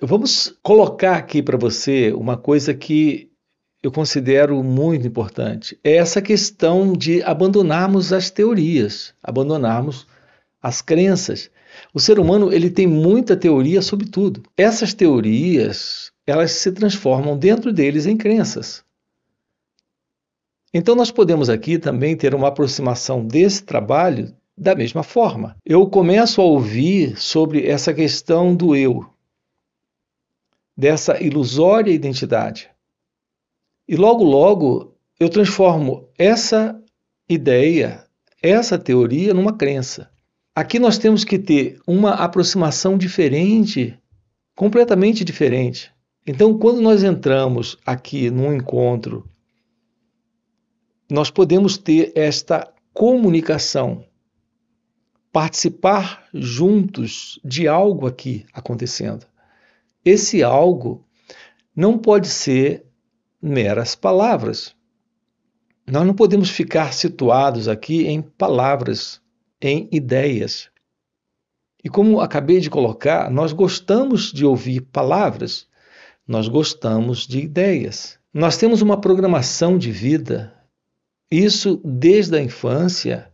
Vamos colocar aqui para você uma coisa que eu considero muito importante. É essa questão de abandonarmos as teorias, abandonarmos as crenças. O ser humano ele tem muita teoria sobre tudo. Essas teorias elas se transformam dentro deles em crenças. Então nós podemos aqui também ter uma aproximação desse trabalho da mesma forma. Eu começo a ouvir sobre essa questão do eu, dessa ilusória identidade. E logo, logo, eu transformo essa ideia, essa teoria, numa crença. Aqui nós temos que ter uma aproximação diferente, completamente diferente. Então, quando nós entramos aqui num encontro, nós podemos ter esta comunicação, participar juntos de algo aqui acontecendo. Esse algo não pode ser meras palavras. Nós não podemos ficar situados aqui em palavras, em ideias. E como acabei de colocar, nós gostamos de ouvir palavras, nós gostamos de ideias. Nós temos uma programação de vida, isso desde a infância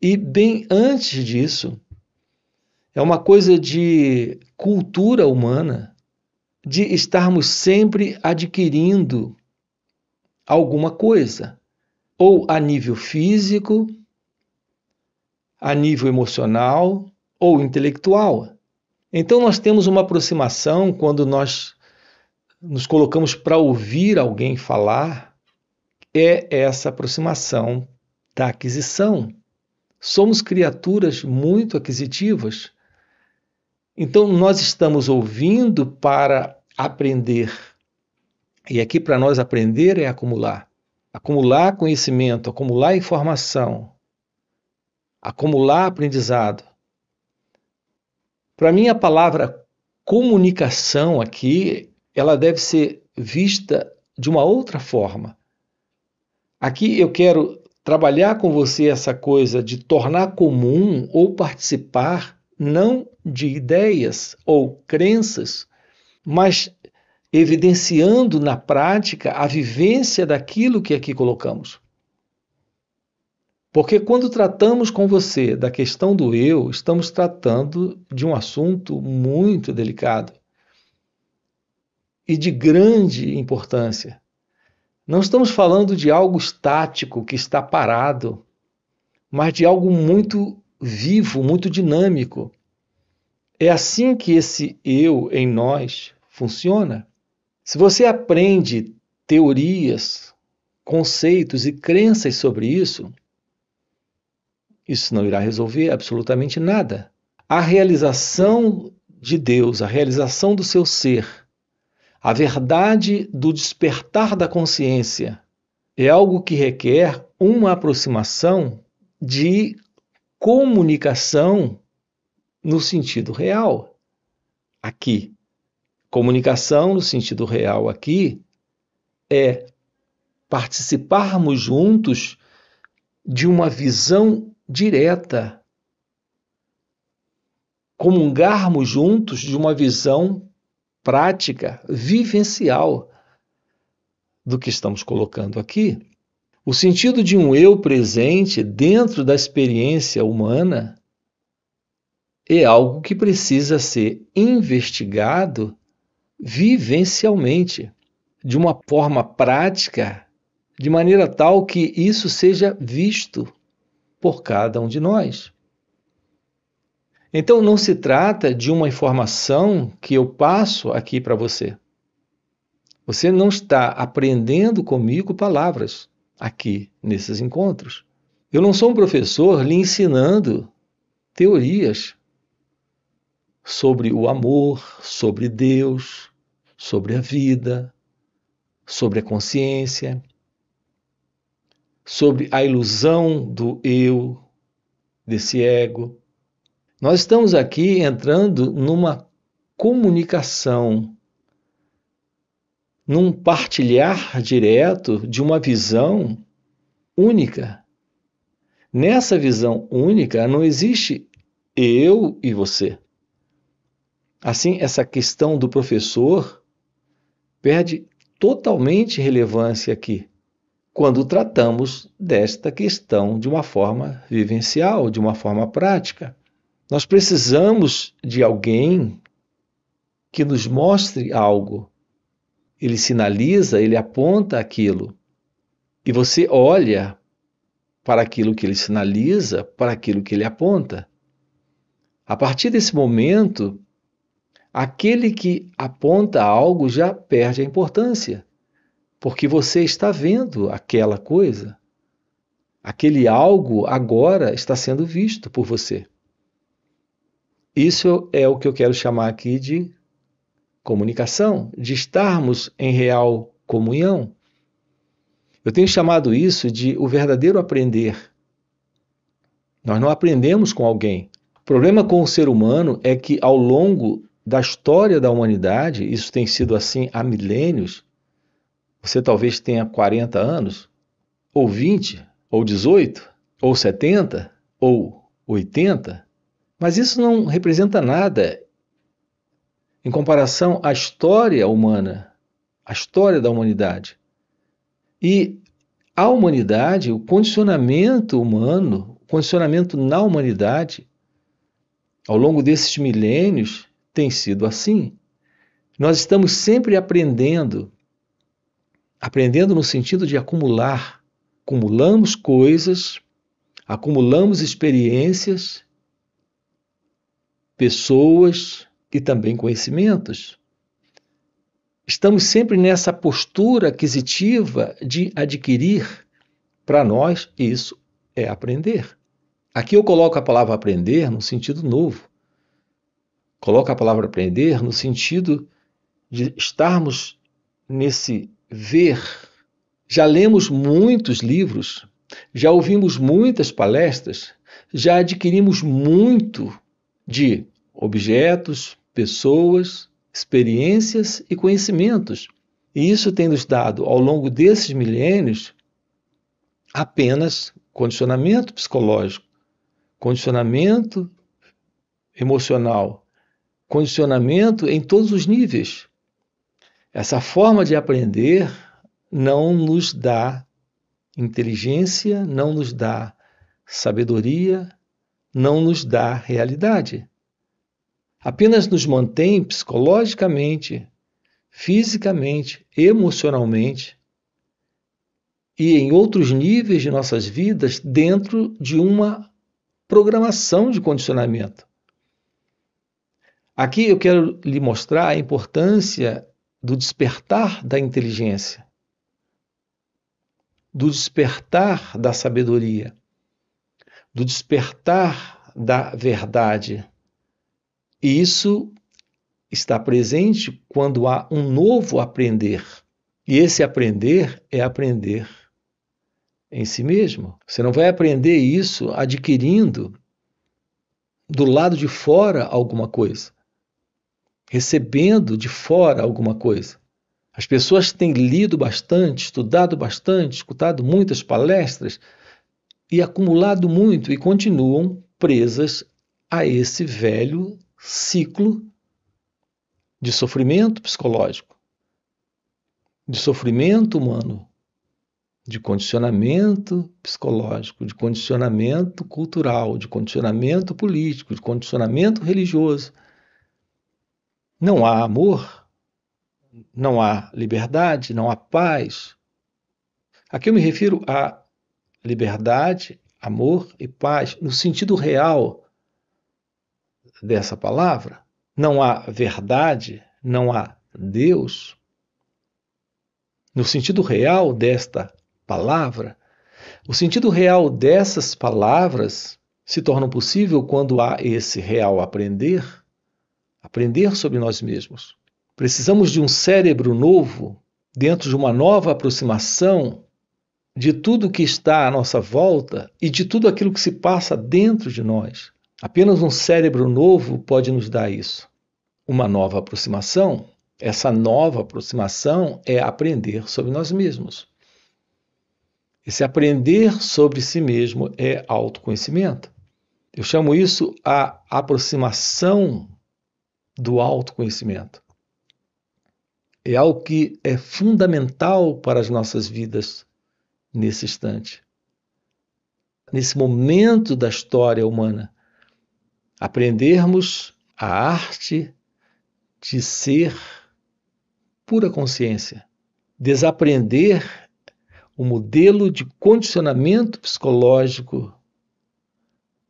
e bem antes disso. É uma coisa de cultura humana de estarmos sempre adquirindo alguma coisa, ou a nível físico, a nível emocional ou intelectual. Então nós temos uma aproximação quando nós nos colocamos para ouvir alguém falar, é essa aproximação da aquisição. Somos criaturas muito aquisitivas. Então, nós estamos ouvindo para aprender. E aqui para nós aprender é acumular. Acumular conhecimento, acumular informação, acumular aprendizado. Para mim, a palavra comunicação aqui, ela deve ser vista de uma outra forma. Aqui eu quero trabalhar com você essa coisa de tornar comum ou participar não de ideias ou crenças, mas evidenciando na prática a vivência daquilo que aqui colocamos. Porque quando tratamos com você da questão do eu, estamos tratando de um assunto muito delicado e de grande importância. Não estamos falando de algo estático que está parado, mas de algo muito vivo, muito dinâmico. É assim que esse eu em nós funciona. Se você aprende teorias, conceitos e crenças sobre isso, isso não irá resolver absolutamente nada. A realização de Deus, a realização do seu ser, a verdade do despertar da consciência é algo que requer uma aproximação de comunicação no sentido real aqui. Comunicação no sentido real aqui é participarmos juntos de uma visão direta, comungarmos juntos de uma visão prática, vivencial do que estamos colocando aqui o sentido de um eu presente dentro da experiência humana é algo que precisa ser investigado vivencialmente, de uma forma prática, de maneira tal que isso seja visto por cada um de nós. Então não se trata de uma informação que eu passo aqui para você. Você não está aprendendo comigo palavras aqui nesses encontros. Eu não sou um professor lhe ensinando teorias sobre o amor, sobre Deus, sobre a vida, sobre a consciência, sobre a ilusão do eu, desse ego. Nós estamos aqui entrando numa comunicação num partilhar direto de uma visão única. Nessa visão única não existe eu e você. Assim, essa questão do professor perde totalmente relevância aqui, quando tratamos desta questão de uma forma vivencial, de uma forma prática. Nós precisamos de alguém que nos mostre algo, ele sinaliza, ele aponta aquilo. E você olha para aquilo que ele sinaliza, para aquilo que ele aponta. A partir desse momento, aquele que aponta algo já perde a importância, porque você está vendo aquela coisa. Aquele algo agora está sendo visto por você. Isso é o que eu quero chamar aqui de comunicação, de estarmos em real comunhão. Eu tenho chamado isso de o verdadeiro aprender. Nós não aprendemos com alguém. O problema com o ser humano é que ao longo da história da humanidade, isso tem sido assim há milênios. Você talvez tenha 40 anos, ou 20, ou 18, ou 70, ou 80, mas isso não representa nada em comparação à história humana, à história da humanidade. E a humanidade, o condicionamento humano, o condicionamento na humanidade, ao longo desses milênios, tem sido assim. Nós estamos sempre aprendendo, aprendendo no sentido de acumular. Acumulamos coisas, acumulamos experiências, pessoas, e também conhecimentos. Estamos sempre nessa postura aquisitiva de adquirir. Para nós, isso é aprender. Aqui eu coloco a palavra aprender no sentido novo. Coloco a palavra aprender no sentido de estarmos nesse ver. Já lemos muitos livros, já ouvimos muitas palestras, já adquirimos muito de objetos, pessoas, experiências e conhecimentos. E isso tem nos dado, ao longo desses milênios, apenas condicionamento psicológico, condicionamento emocional, condicionamento em todos os níveis. Essa forma de aprender não nos dá inteligência, não nos dá sabedoria, não nos dá realidade apenas nos mantém psicologicamente, fisicamente, emocionalmente e em outros níveis de nossas vidas dentro de uma programação de condicionamento. Aqui eu quero lhe mostrar a importância do despertar da inteligência, do despertar da sabedoria, do despertar da verdade, e isso está presente quando há um novo aprender. E esse aprender é aprender em si mesmo. Você não vai aprender isso adquirindo do lado de fora alguma coisa, recebendo de fora alguma coisa. As pessoas têm lido bastante, estudado bastante, escutado muitas palestras e acumulado muito e continuam presas a esse velho ciclo de sofrimento psicológico, de sofrimento humano, de condicionamento psicológico, de condicionamento cultural, de condicionamento político, de condicionamento religioso. Não há amor, não há liberdade, não há paz. Aqui eu me refiro a liberdade, amor e paz no sentido real dessa palavra? Não há verdade, não há Deus. No sentido real desta palavra, o sentido real dessas palavras se torna possível quando há esse real aprender, aprender sobre nós mesmos. Precisamos de um cérebro novo, dentro de uma nova aproximação de tudo que está à nossa volta e de tudo aquilo que se passa dentro de nós. Apenas um cérebro novo pode nos dar isso. Uma nova aproximação, essa nova aproximação é aprender sobre nós mesmos. Esse aprender sobre si mesmo é autoconhecimento. Eu chamo isso a aproximação do autoconhecimento. É algo que é fundamental para as nossas vidas nesse instante, nesse momento da história humana aprendermos a arte de ser pura consciência, desaprender o modelo de condicionamento psicológico,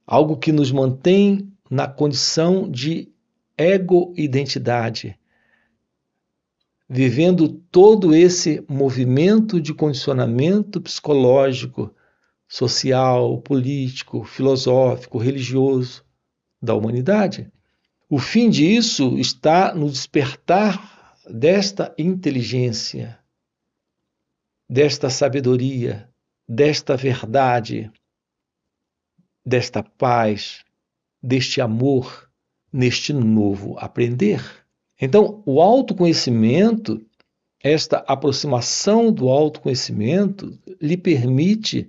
algo que nos mantém na condição de ego-identidade, vivendo todo esse movimento de condicionamento psicológico, social, político, filosófico, religioso, da humanidade. O fim disso está no despertar desta inteligência, desta sabedoria, desta verdade, desta paz, deste amor, neste novo aprender. Então, o autoconhecimento, esta aproximação do autoconhecimento, lhe permite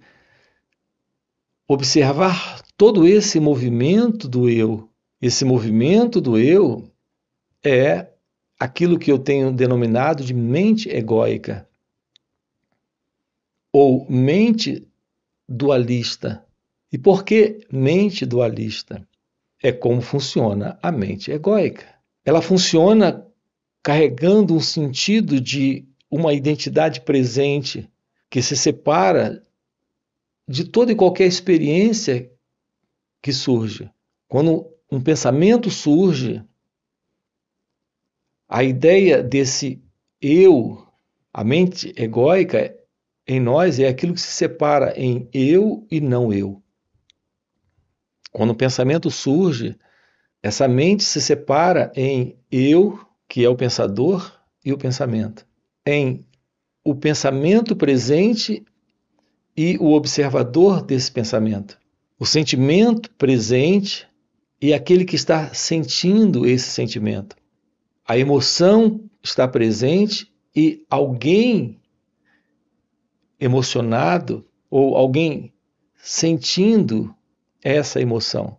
observar todo esse movimento do eu, esse movimento do eu é aquilo que eu tenho denominado de mente egóica ou mente dualista. E por que mente dualista? É como funciona a mente egóica. Ela funciona carregando um sentido de uma identidade presente que se separa de toda e qualquer experiência que surge. Quando um pensamento surge, a ideia desse eu, a mente egóica em nós é aquilo que se separa em eu e não eu. Quando o pensamento surge, essa mente se separa em eu, que é o pensador, e o pensamento, em o pensamento presente e o observador desse pensamento o sentimento presente e aquele que está sentindo esse sentimento. A emoção está presente e alguém emocionado ou alguém sentindo essa emoção.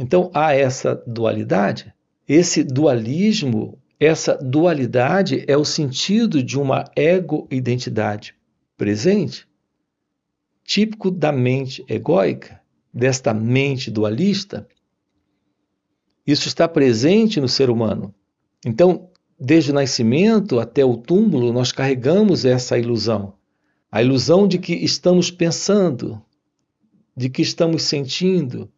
Então há essa dualidade. Esse dualismo, essa dualidade é o sentido de uma ego-identidade presente, típico da mente egóica, desta mente dualista, isso está presente no ser humano. Então, desde o nascimento até o túmulo, nós carregamos essa ilusão. A ilusão de que estamos pensando, de que estamos sentindo,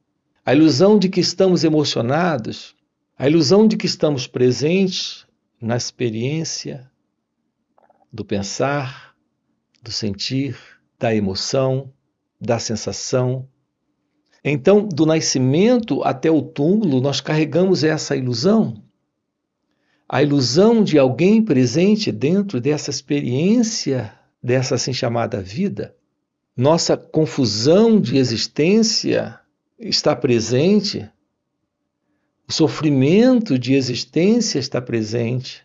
a ilusão de que estamos emocionados, a ilusão de que estamos presentes na experiência do pensar, do sentir, da emoção, da sensação, então, do nascimento até o túmulo, nós carregamos essa ilusão. A ilusão de alguém presente dentro dessa experiência, dessa assim chamada vida. Nossa confusão de existência está presente. O sofrimento de existência está presente.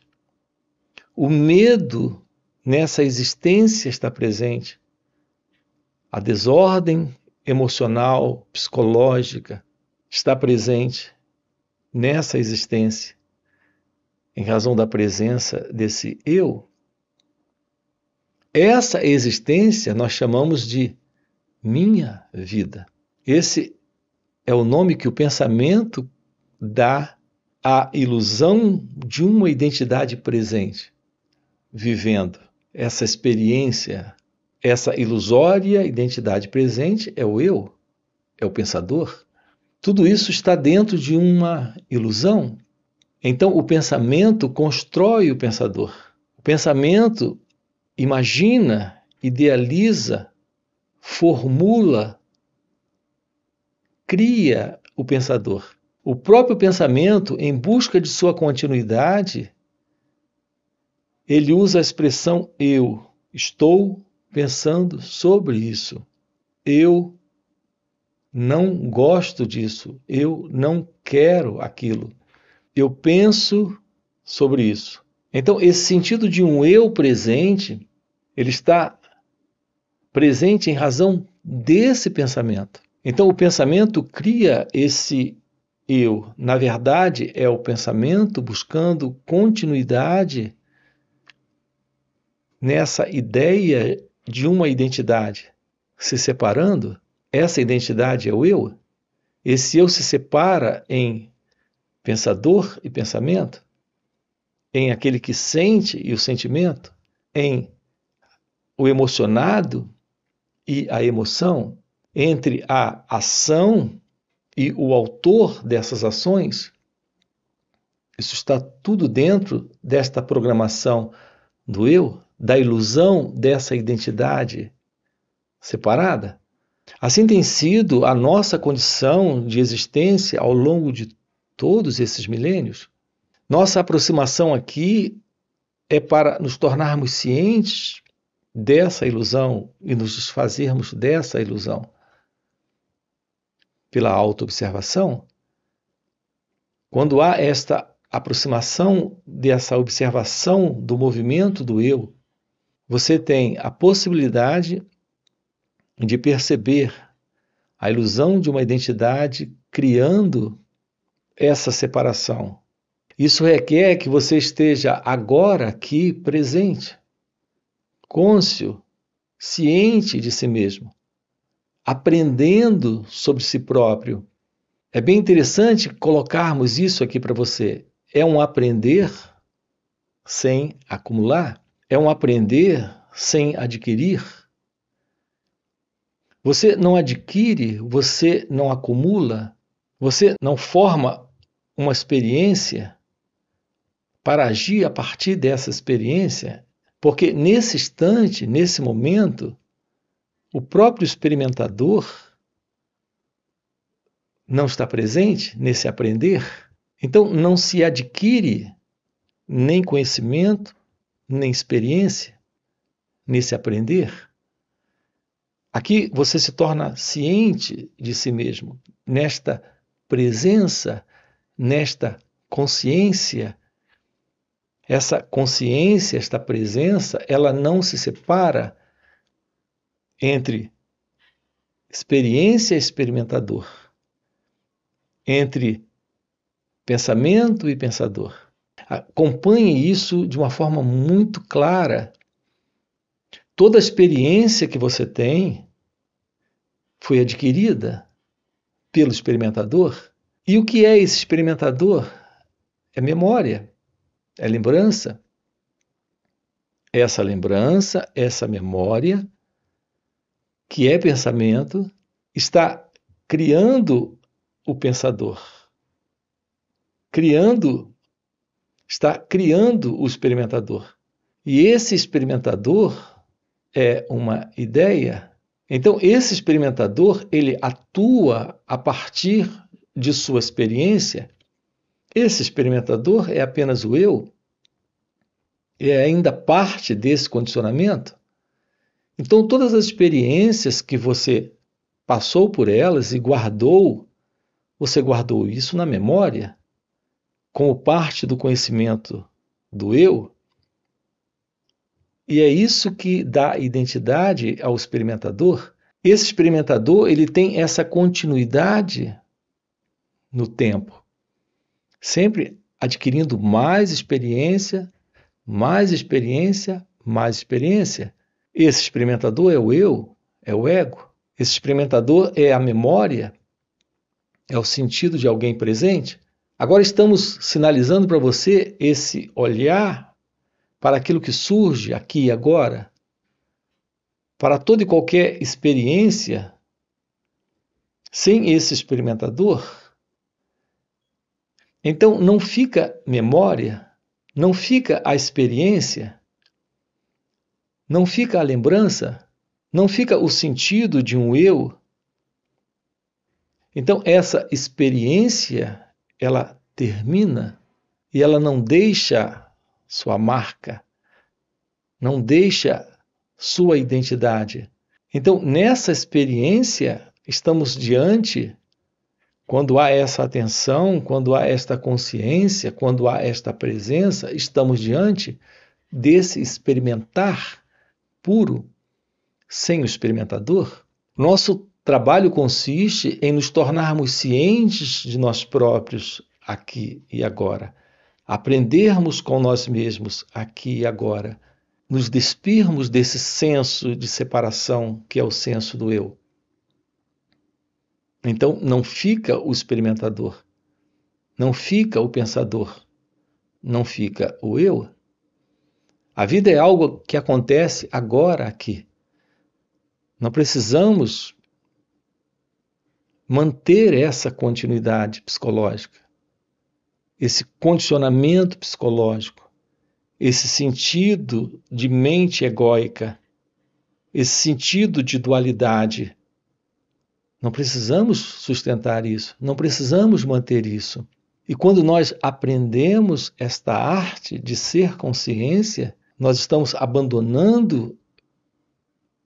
O medo nessa existência está presente. A desordem emocional, psicológica, está presente nessa existência, em razão da presença desse eu. Essa existência nós chamamos de minha vida. Esse é o nome que o pensamento dá à ilusão de uma identidade presente, vivendo essa experiência essa ilusória identidade presente é o eu, é o pensador. Tudo isso está dentro de uma ilusão. Então, o pensamento constrói o pensador. O pensamento imagina, idealiza, formula, cria o pensador. O próprio pensamento, em busca de sua continuidade, ele usa a expressão eu, estou, pensando sobre isso. Eu não gosto disso, eu não quero aquilo. Eu penso sobre isso. Então, esse sentido de um eu presente, ele está presente em razão desse pensamento. Então, o pensamento cria esse eu. Na verdade, é o pensamento buscando continuidade nessa ideia de uma identidade se separando, essa identidade é o eu. Esse eu se separa em pensador e pensamento, em aquele que sente e o sentimento, em o emocionado e a emoção, entre a ação e o autor dessas ações. Isso está tudo dentro desta programação do eu, da ilusão dessa identidade separada. Assim tem sido a nossa condição de existência ao longo de todos esses milênios. Nossa aproximação aqui é para nos tornarmos cientes dessa ilusão e nos desfazermos dessa ilusão. Pela autoobservação, quando há esta aproximação dessa observação do movimento do eu você tem a possibilidade de perceber a ilusão de uma identidade criando essa separação. Isso requer que você esteja agora aqui presente, cônscio, ciente de si mesmo, aprendendo sobre si próprio. É bem interessante colocarmos isso aqui para você. É um aprender sem acumular é um aprender sem adquirir. Você não adquire, você não acumula, você não forma uma experiência para agir a partir dessa experiência, porque nesse instante, nesse momento, o próprio experimentador não está presente nesse aprender. Então, não se adquire nem conhecimento, nem experiência, nesse aprender. Aqui você se torna ciente de si mesmo, nesta presença, nesta consciência. Essa consciência, esta presença, ela não se separa entre experiência e experimentador, entre pensamento e pensador. Acompanhe isso de uma forma muito clara. Toda a experiência que você tem foi adquirida pelo experimentador. E o que é esse experimentador? É memória, é lembrança. Essa lembrança, essa memória, que é pensamento, está criando o pensador, criando está criando o experimentador. E esse experimentador é uma ideia. Então, esse experimentador, ele atua a partir de sua experiência. Esse experimentador é apenas o eu. É ainda parte desse condicionamento. Então, todas as experiências que você passou por elas e guardou, você guardou isso na memória, como parte do conhecimento do eu, e é isso que dá identidade ao experimentador. Esse experimentador, ele tem essa continuidade no tempo, sempre adquirindo mais experiência, mais experiência, mais experiência. Esse experimentador é o eu, é o ego. Esse experimentador é a memória, é o sentido de alguém presente. Agora estamos sinalizando para você esse olhar para aquilo que surge aqui e agora, para toda e qualquer experiência, sem esse experimentador. Então não fica memória, não fica a experiência, não fica a lembrança, não fica o sentido de um eu. Então essa experiência ela termina e ela não deixa sua marca, não deixa sua identidade. Então, nessa experiência, estamos diante, quando há essa atenção, quando há esta consciência, quando há esta presença, estamos diante desse experimentar puro, sem o experimentador. Nosso Trabalho consiste em nos tornarmos cientes de nós próprios aqui e agora, aprendermos com nós mesmos aqui e agora, nos despirmos desse senso de separação que é o senso do eu. Então não fica o experimentador, não fica o pensador, não fica o eu. A vida é algo que acontece agora aqui. Não precisamos manter essa continuidade psicológica, esse condicionamento psicológico, esse sentido de mente egóica, esse sentido de dualidade. Não precisamos sustentar isso, não precisamos manter isso. E quando nós aprendemos esta arte de ser consciência, nós estamos abandonando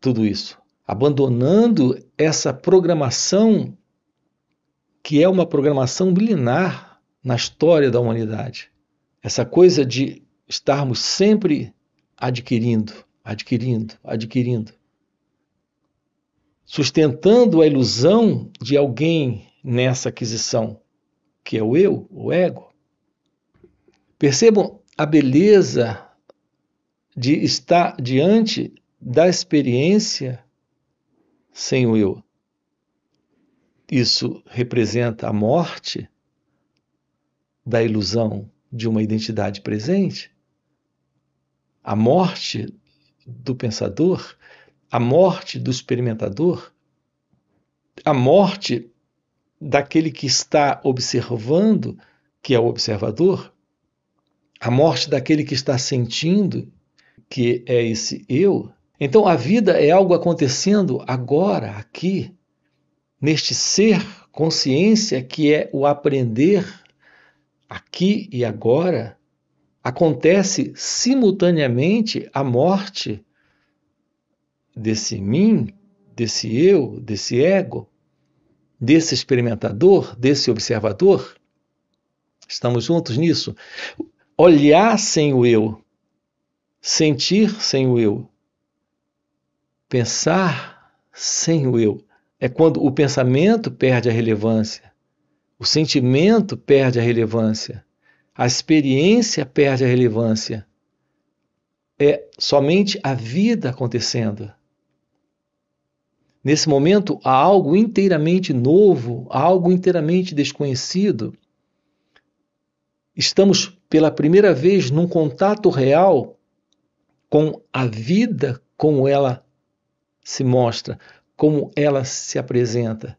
tudo isso, abandonando essa programação que é uma programação milenar na história da humanidade. Essa coisa de estarmos sempre adquirindo, adquirindo, adquirindo, sustentando a ilusão de alguém nessa aquisição, que é o eu, o ego. Percebam a beleza de estar diante da experiência sem o eu isso representa a morte da ilusão de uma identidade presente, a morte do pensador, a morte do experimentador, a morte daquele que está observando, que é o observador, a morte daquele que está sentindo, que é esse eu. Então a vida é algo acontecendo agora, aqui, neste ser consciência que é o aprender aqui e agora, acontece simultaneamente a morte desse mim, desse eu, desse ego, desse experimentador, desse observador? Estamos juntos nisso? Olhar sem o eu, sentir sem o eu, pensar sem o eu, é quando o pensamento perde a relevância, o sentimento perde a relevância, a experiência perde a relevância. É somente a vida acontecendo. Nesse momento, há algo inteiramente novo, há algo inteiramente desconhecido. Estamos pela primeira vez num contato real com a vida como ela se mostra, como ela se apresenta.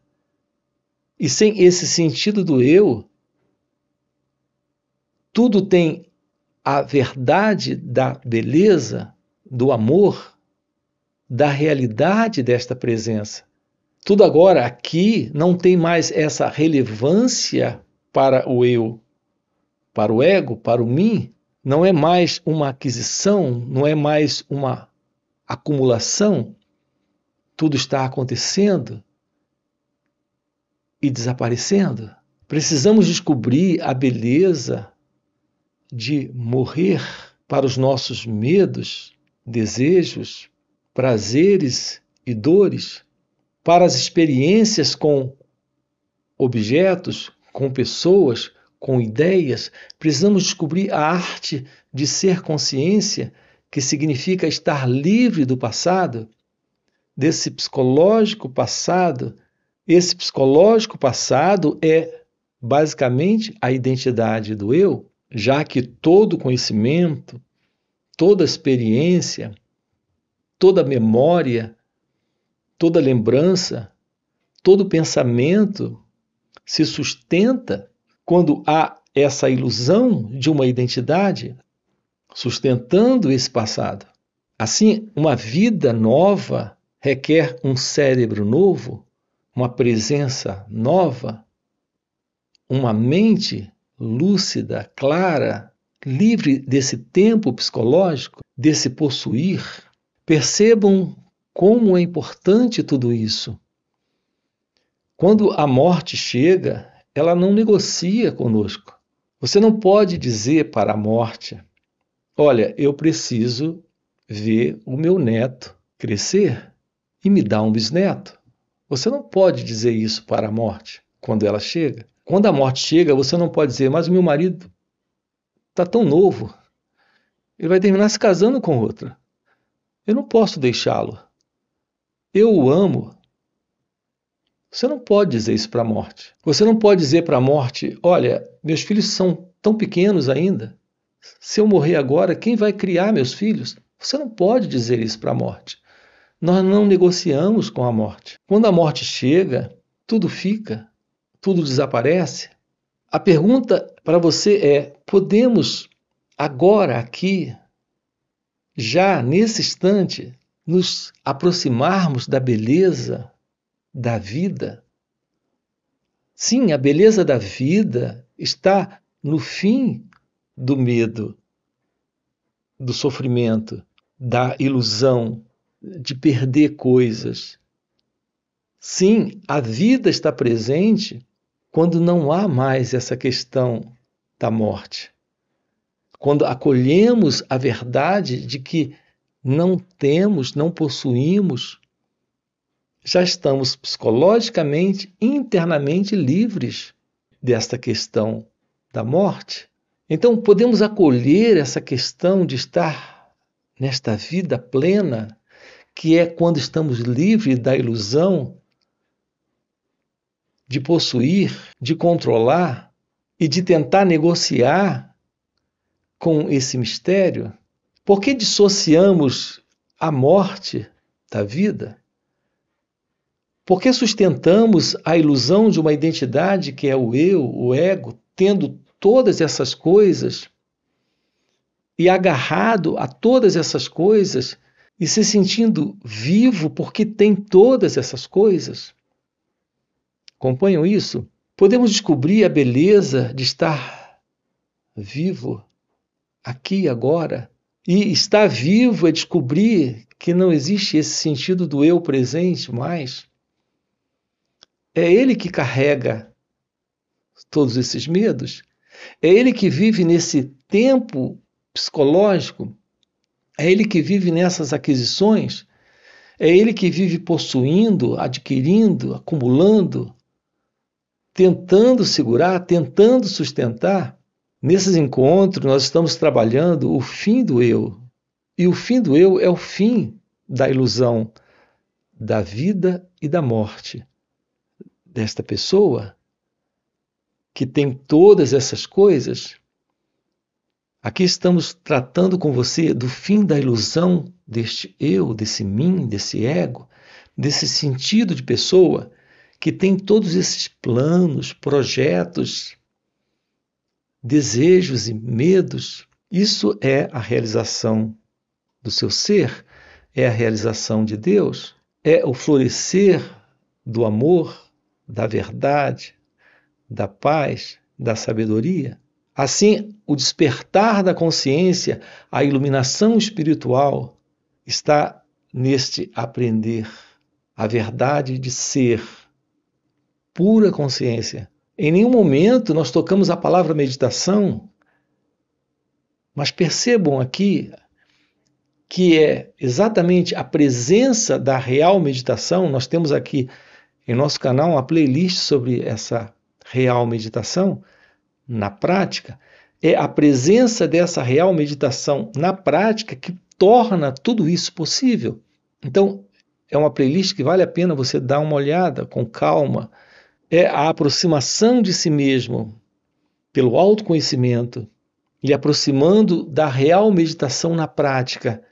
E sem esse sentido do eu, tudo tem a verdade da beleza, do amor, da realidade desta presença. Tudo agora aqui não tem mais essa relevância para o eu, para o ego, para o mim. Não é mais uma aquisição, não é mais uma acumulação, tudo está acontecendo e desaparecendo? Precisamos descobrir a beleza de morrer para os nossos medos, desejos, prazeres e dores, para as experiências com objetos, com pessoas, com ideias. Precisamos descobrir a arte de ser consciência, que significa estar livre do passado desse psicológico passado, esse psicológico passado é basicamente a identidade do eu, já que todo conhecimento, toda experiência, toda memória, toda lembrança, todo pensamento se sustenta quando há essa ilusão de uma identidade sustentando esse passado. Assim, uma vida nova requer um cérebro novo, uma presença nova, uma mente lúcida, clara, livre desse tempo psicológico, desse possuir. Percebam como é importante tudo isso. Quando a morte chega, ela não negocia conosco. Você não pode dizer para a morte: Olha, eu preciso ver o meu neto crescer e me dá um bisneto. Você não pode dizer isso para a morte quando ela chega. Quando a morte chega, você não pode dizer, mas meu marido está tão novo, ele vai terminar se casando com outra. Eu não posso deixá-lo. Eu o amo. Você não pode dizer isso para a morte. Você não pode dizer para a morte: olha, meus filhos são tão pequenos ainda. Se eu morrer agora, quem vai criar meus filhos? Você não pode dizer isso para a morte. Nós não negociamos com a morte. Quando a morte chega, tudo fica, tudo desaparece. A pergunta para você é: podemos agora, aqui, já nesse instante, nos aproximarmos da beleza da vida? Sim, a beleza da vida está no fim do medo, do sofrimento, da ilusão, de perder coisas. Sim, a vida está presente quando não há mais essa questão da morte. Quando acolhemos a verdade de que não temos, não possuímos, já estamos psicologicamente, internamente livres desta questão da morte. Então, podemos acolher essa questão de estar nesta vida plena que é quando estamos livres da ilusão de possuir, de controlar e de tentar negociar com esse mistério? Por que dissociamos a morte da vida? Por que sustentamos a ilusão de uma identidade que é o eu, o ego, tendo todas essas coisas e agarrado a todas essas coisas e se sentindo vivo porque tem todas essas coisas, acompanham isso? Podemos descobrir a beleza de estar vivo aqui e agora. E estar vivo é descobrir que não existe esse sentido do eu presente mais. É ele que carrega todos esses medos. É ele que vive nesse tempo psicológico é ele que vive nessas aquisições? É ele que vive possuindo, adquirindo, acumulando, tentando segurar, tentando sustentar? Nesses encontros, nós estamos trabalhando o fim do eu. E o fim do eu é o fim da ilusão da vida e da morte desta pessoa que tem todas essas coisas Aqui estamos tratando com você do fim da ilusão deste eu, desse mim, desse ego, desse sentido de pessoa que tem todos esses planos, projetos, desejos e medos. Isso é a realização do seu ser, é a realização de Deus, é o florescer do amor, da verdade, da paz, da sabedoria. Assim, o despertar da consciência, a iluminação espiritual, está neste aprender a verdade de ser pura consciência. Em nenhum momento nós tocamos a palavra meditação, mas percebam aqui que é exatamente a presença da real meditação. Nós temos aqui em nosso canal uma playlist sobre essa real meditação na prática, é a presença dessa real meditação na prática que torna tudo isso possível. Então, é uma playlist que vale a pena você dar uma olhada com calma. É a aproximação de si mesmo pelo autoconhecimento e aproximando da real meditação na prática.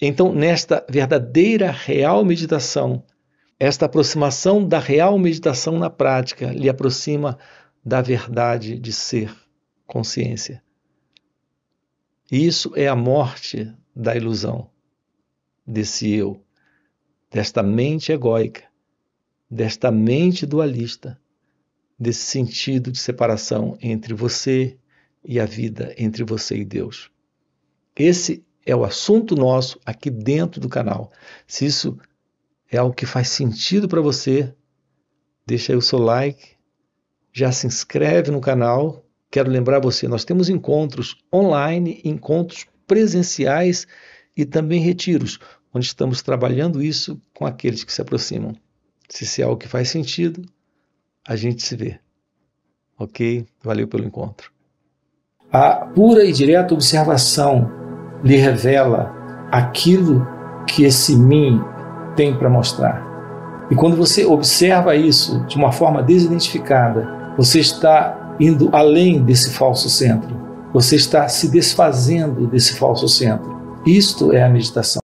Então, nesta verdadeira real meditação, esta aproximação da real meditação na prática lhe aproxima da verdade de ser, consciência. isso é a morte da ilusão, desse eu, desta mente egóica, desta mente dualista, desse sentido de separação entre você e a vida, entre você e Deus. Esse é o assunto nosso aqui dentro do canal. Se isso é algo que faz sentido para você, deixa aí o seu like, já se inscreve no canal. Quero lembrar você, nós temos encontros online, encontros presenciais e também retiros, onde estamos trabalhando isso com aqueles que se aproximam. Se isso é algo que faz sentido, a gente se vê. Ok? Valeu pelo encontro. A pura e direta observação lhe revela aquilo que esse mim tem para mostrar. E quando você observa isso de uma forma desidentificada, você está indo além desse falso centro. Você está se desfazendo desse falso centro. Isto é a meditação.